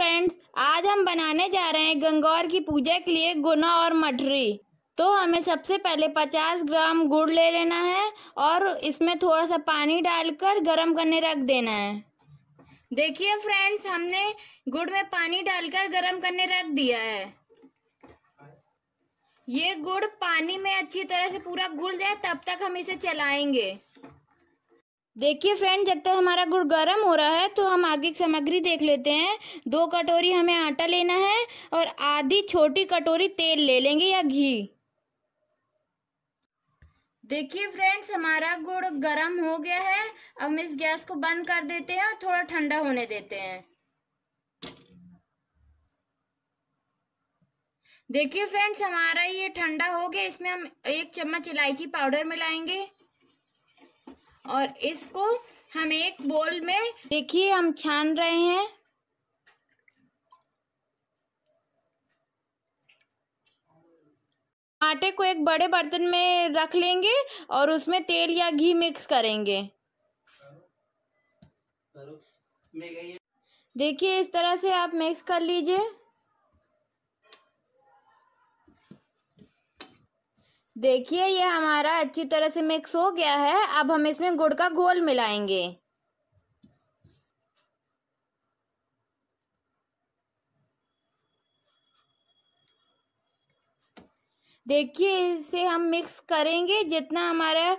friends आज हम बनाने जा रहे हैं गंगौर की पूजा के लिए गुना और मठरी तो हमें सबसे पहले 50 ग्राम गुड़ ले लेना है और इसमें थोड़ा सा पानी डालकर गर्म करने रख देना है देखिए फ्रेंड्स हमने गुड़ में पानी डालकर गर्म करने रख दिया है ये गुड़ पानी में अच्छी तरह से पूरा घुल जाए तब तक हम इसे चलाएंगे देखिए फ्रेंड जब तक हमारा गुड़ गर्म हो रहा है तो हम आगे की सामग्री देख लेते हैं दो कटोरी हमें आटा लेना है और आधी छोटी कटोरी तेल ले लेंगे या घी देखिए फ्रेंड्स हमारा गुड़ गर्म हो गया है अब हम इस गैस को बंद कर देते हैं और थोड़ा ठंडा होने देते हैं देखिए फ्रेंड्स हमारा ये ठंडा हो गया इसमें हम एक चम्मच इलायची पाउडर मिलाएंगे और इसको हम एक बोल में देखिए हम छान रहे हैं आटे को एक बड़े बर्तन में रख लेंगे और उसमें तेल या घी मिक्स करेंगे देखिए इस तरह से आप मिक्स कर लीजिए देखिए ये हमारा अच्छी तरह से मिक्स हो गया है अब हम इसमें गुड़ का घोल मिलाएंगे देखिए इसे हम मिक्स करेंगे जितना हमारा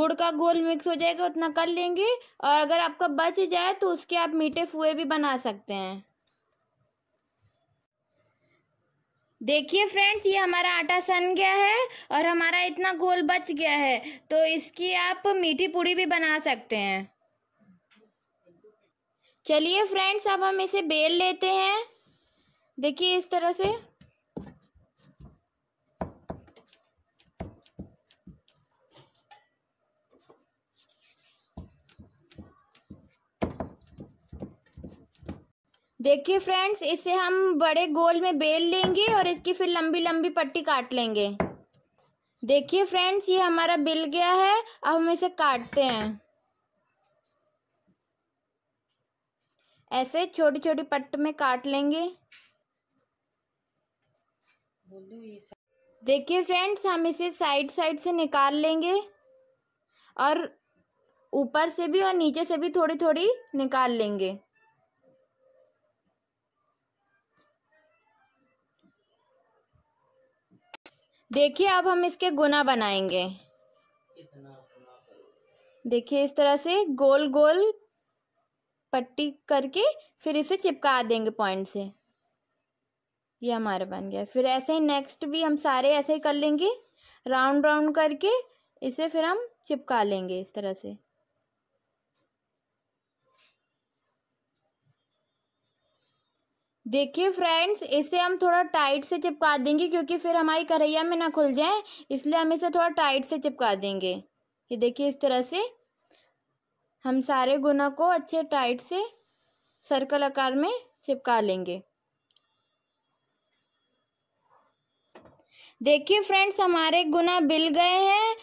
गुड़ का घोल मिक्स हो जाएगा उतना कर लेंगे और अगर आपका बच जाए तो उसके आप मीठे फुए भी बना सकते हैं देखिए फ्रेंड्स ये हमारा आटा सन गया है और हमारा इतना गोल बच गया है तो इसकी आप मीठी पूड़ी भी बना सकते हैं चलिए फ्रेंड्स अब हम इसे बेल लेते हैं देखिए इस तरह से देखिए फ्रेंड्स इसे हम बड़े गोल में बेल लेंगे और इसकी फिर लंबी लंबी पट्टी काट लेंगे देखिए फ्रेंड्स ये हमारा बिल गया है अब हम इसे काटते हैं ऐसे छोटी छोटी पट्ट में काट लेंगे देखिए फ्रेंड्स हम इसे साइड साइड से निकाल लेंगे और ऊपर से भी और नीचे से भी थोड़ी थोड़ी निकाल लेंगे देखिए अब हम इसके गुना बनाएंगे देखिए इस तरह से गोल गोल पट्टी करके फिर इसे चिपका देंगे पॉइंट से ये हमारा बन गया फिर ऐसे ही नेक्स्ट भी हम सारे ऐसे ही कर लेंगे राउंड राउंड करके इसे फिर हम चिपका लेंगे इस तरह से देखिए फ्रेंड्स इसे हम थोड़ा टाइट से चिपका देंगे क्योंकि फिर हमारी करैया में ना खुल जाए इसलिए हम इसे थोड़ा टाइट से चिपका देंगे ये देखिए इस तरह से हम सारे गुना को अच्छे टाइट से सर्कल आकार में चिपका लेंगे देखिए फ्रेंड्स हमारे गुना बिल गए हैं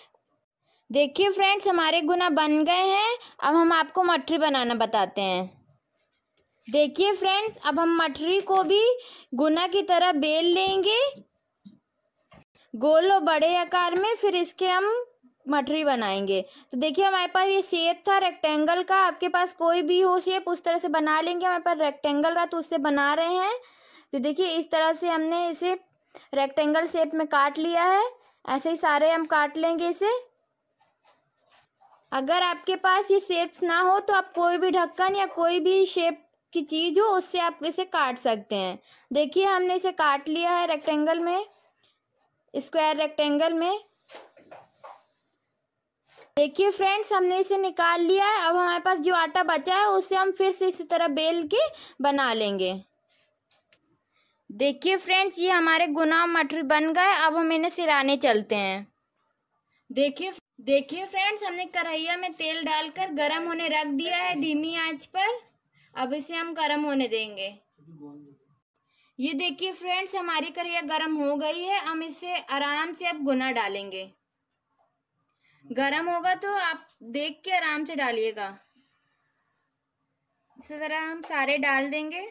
देखिए फ्रेंड्स हमारे गुना बन गए हैं अब हम आपको मठरी बनाना बताते हैं देखिए फ्रेंड्स अब हम मटरी को भी गुना की तरह बेल लेंगे गोल और बड़े आकार में फिर इसके हम मटरी बनाएंगे तो देखिए हमारे पास ये शेप था रेक्टेंगल का आपके पास कोई भी हो शेप उस तरह से बना लेंगे हमारे पास रेक्टेंगल रहा तो उससे बना रहे हैं तो देखिए इस तरह से हमने इसे रेक्टेंगल शेप में काट लिया है ऐसे ही सारे हम काट लेंगे इसे अगर आपके पास ये शेप्स ना हो तो आप कोई भी ढक्कन या कोई भी शेप की चीज़ हो उससे आप इसे काट सकते हैं देखिए हमने इसे काट लिया है रेक्टेंगल में स्क्वायर रेक्टेंगल में देखिए फ्रेंड्स हमने इसे निकाल लिया है अब हमारे पास जो आटा बचा है उसे हम फिर से इसी तरह बेल के बना लेंगे देखिए फ्रेंड्स ये हमारे गुना मटर बन गए अब हम इन्हें सिराने चलते हैं देखिए देखिए फ्रेंड्स हमने कढ़ैया में तेल डालकर गरम होने रख दिया है धीमी आंच पर अब इसे हम गर्म होने देंगे ये देखिए फ्रेंड्स हमारी करिया गर्म हो गई है हम इसे आराम से अब गुना डालेंगे गर्म होगा तो आप देख के आराम से डालिएगा इसे तरह हम सारे डाल देंगे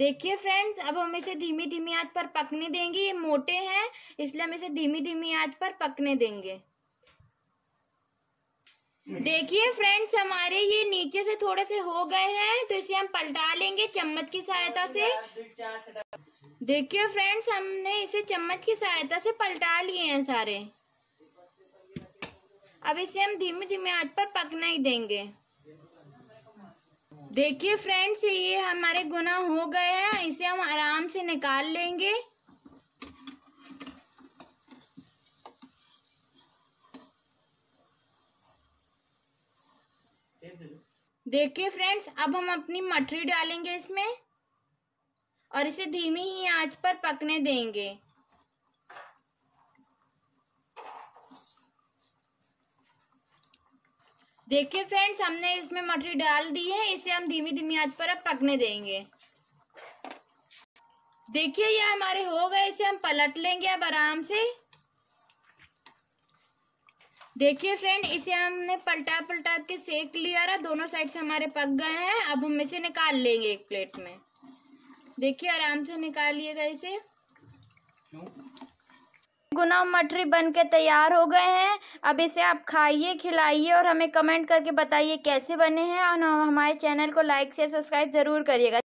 देखिए फ्रेंड्स अब हम इसे धीमी धीमी आंच पर पकने देंगे ये मोटे हैं इसलिए हम इसे धीमी धीमी आंच पर पकने देंगे देखिए फ्रेंड्स हमारे ये नीचे से थोड़े से हो गए हैं तो इसे हम पलटा लेंगे चम्मच की सहायता से देखिए फ्रेंड्स हमने इसे चम्मच की सहायता से पलटा लिए हैं सारे अब इसे हम धीमे धीमे आंच पर पकना ही देंगे देखिए फ्रेंड्स ये हमारे गुना हो गए हैं इसे हम आराम से निकाल लेंगे देखिए फ्रेंड्स अब हम अपनी मठरी डालेंगे इसमें और इसे धीमी ही आंच पर पकने देंगे देखिए फ्रेंड्स हमने इसमें मटरी डाल दी है इसे हम धीमी धीमी आंच पर अब पकने देंगे देखिए ये हमारे हो गए इसे हम पलट लेंगे अब आराम से देखिए फ्रेंड इसे हमने पलटा पलटा के सेक लिया रहा दोनों साइड से हमारे पक गए हैं अब हम इसे निकाल लेंगे एक प्लेट में देखिए आराम से निकालिएगा इसे गुना मठरी बन के तैयार हो गए हैं अब इसे आप खाइए खिलाइए और हमें कमेंट करके बताइए कैसे बने हैं और हमारे चैनल को लाइक शेयर सब्सक्राइब ज़रूर करिएगा